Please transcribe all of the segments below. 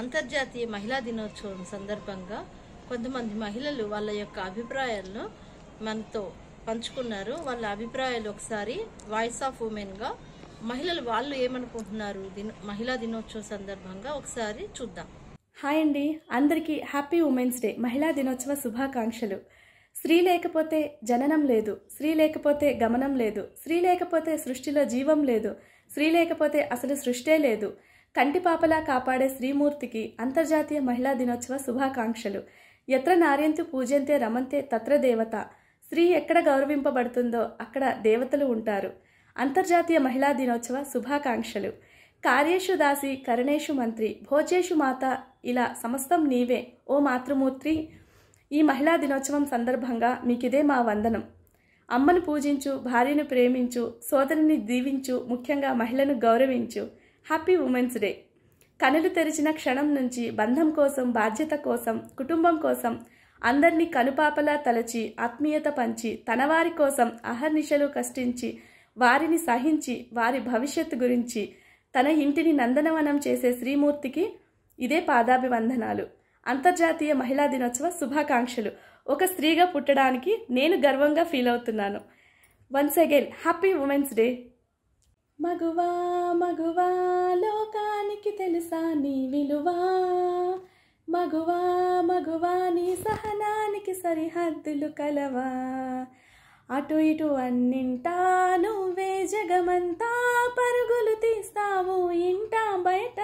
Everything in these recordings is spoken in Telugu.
అంతర్జాతీయ మహిళా దినోత్సవం సందర్భంగా కొంతమంది మహిళలు వాళ్ళ యొక్క అభిప్రాయాలను మనతో పంచుకున్నారు వాళ్ళ అభిప్రాయాలు ఒకసారి వాయిస్ ఆఫ్ ఉమెన్గా మహిళలు వాళ్ళు ఏమనుకుంటున్నారు మహిళా దినోత్సవం సందర్భంగా ఒకసారి చూద్దాం హాయ్ అండి అందరికీ హ్యాపీ ఉమెన్స్ డే మహిళా దినోత్సవ శుభాకాంక్షలు స్త్రీ లేకపోతే జననం లేదు స్త్రీ లేకపోతే గమనం లేదు స్త్రీ లేకపోతే సృష్టిలో జీవం లేదు స్త్రీ లేకపోతే అసలు సృష్టే లేదు కంటిపాపలా కాపాడే శ్రీమూర్తికి అంతర్జాతీయ మహిళా దినోత్సవ శుభాకాంక్షలు ఎత్ర నార్యంతు పూజంతే రమంతే తత్ర దేవత స్త్రీ ఎక్కడ గౌరవింపబడుతుందో అక్కడ దేవతలు ఉంటారు అంతర్జాతీయ మహిళా దినోత్సవ శుభాకాంక్షలు కార్యేషు దాసి కరణేషు మంత్రి భోజేషు మాత ఇలా సమస్తం నీవే ఓ మాతృమూర్తి ఈ మహిళా దినోత్సవం సందర్భంగా మీకిదే మా వందనం అమ్మను పూజించు భార్యను ప్రేమించు సోదరుని దీవించు ముఖ్యంగా మహిళను గౌరవించు హ్యాపీ ఉమెన్స్ డే కనులు తెరిచిన క్షణం నుంచి బంధం కోసం బాధ్యత కోసం కుటుంబం కోసం అందరినీ కనుపాపలా తలచి ఆత్మీయత పంచి తనవారి కోసం అహర్నిశలు కష్టించి వారిని సహించి వారి భవిష్యత్తు గురించి తన ఇంటిని నందనవనం చేసే శ్రీమూర్తికి ఇదే పాదాభివందనాలు అంతర్జాతీయ మహిళా దినోత్సవ శుభాకాంక్షలు ఒక స్త్రీగా పుట్టడానికి నేను గర్వంగా ఫీల్ అవుతున్నాను once again happy women's day మగువా మగువా తెలుసా విలువా మగువా మగువా నీ సహనానికి సరిహద్దులు కలవా అటు ఇటు అన్నింటా నువ్వే జగమంతా పరుగులు తీస్తావు ఇంటా బయట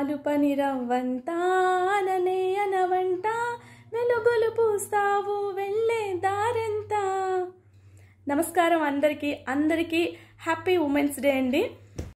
అలుపని రవ్వంతా అననే అనవంట వెలుగులు పూస్తావు వెళ్ళే దారంతా నమస్కారం అందరికీ అందరికీ హ్యాపీ ఉమెన్స్ డే అండి